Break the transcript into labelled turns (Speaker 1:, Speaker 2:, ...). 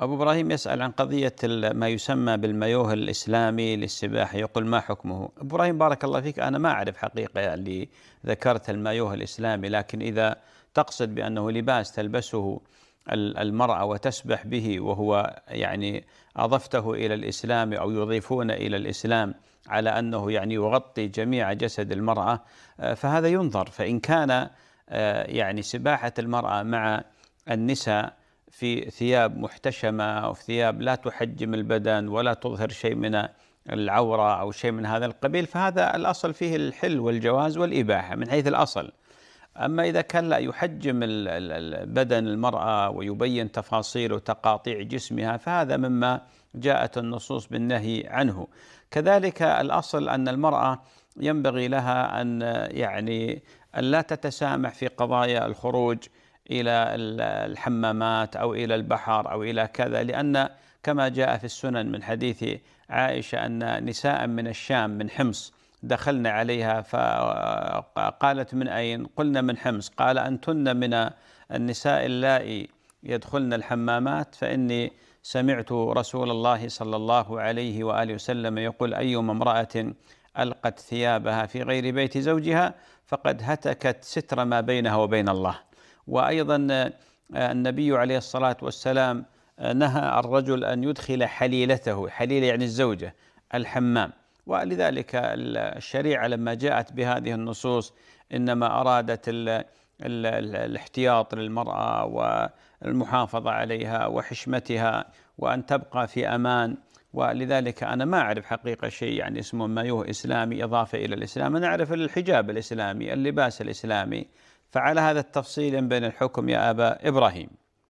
Speaker 1: أبو إبراهيم يسأل عن قضية ما يسمى بالمايوه الإسلامي للسباحة يقول ما حكمه أبو إبراهيم بارك الله فيك أنا ما أعرف حقيقة اللي ذكرت المايوه الإسلامي لكن إذا تقصد بأنه لباس تلبسه المرأة وتسبح به وهو يعني أضفته إلى الإسلام أو يضيفون إلى الإسلام على أنه يعني يغطي جميع جسد المرأة آه، فهذا ينظر فإن كان آه، يعني سباحة المرأة مع النساء في ثياب محتشمة أو في ثياب لا تحجم البدن ولا تظهر شيء من العورة أو شيء من هذا القبيل فهذا الأصل فيه الحل والجواز والإباحة من حيث الأصل أما إذا كان لا يحجم بدن المرأة ويبين تفاصيل وتقاطيع جسمها فهذا مما جاءت النصوص بالنهي عنه كذلك الأصل أن المرأة ينبغي لها أن يعني أن لا تتسامح في قضايا الخروج إلى الحمامات أو إلى البحر أو إلى كذا لأن كما جاء في السنن من حديث عائشة أن نساء من الشام من حمص دخلنا عليها فقالت من أين قلنا من حمص قال أنتن من النساء اللائي يدخلن الحمامات فإني سمعت رسول الله صلى الله عليه وآله وسلم يقول أيما امرأة ألقت ثيابها في غير بيت زوجها فقد هتكت ستر ما بينها وبين الله وايضا آه، النبي عليه الصلاه والسلام آه، نهى الرجل ان يدخل حليلته، حليله يعني الزوجه الحمام، ولذلك الشريعه لما جاءت بهذه النصوص انما ارادت الاحتياط للمراه والمحافظه عليها وحشمتها وان تبقى في امان ولذلك انا ما اعرف حقيقه شيء يعني اسمه ما يوه اسلامي اضافه الى الاسلام، انا اعرف الحجاب الاسلامي، اللباس الاسلامي فعلى هذا التفصيل ينبني الحكم يا أبا إبراهيم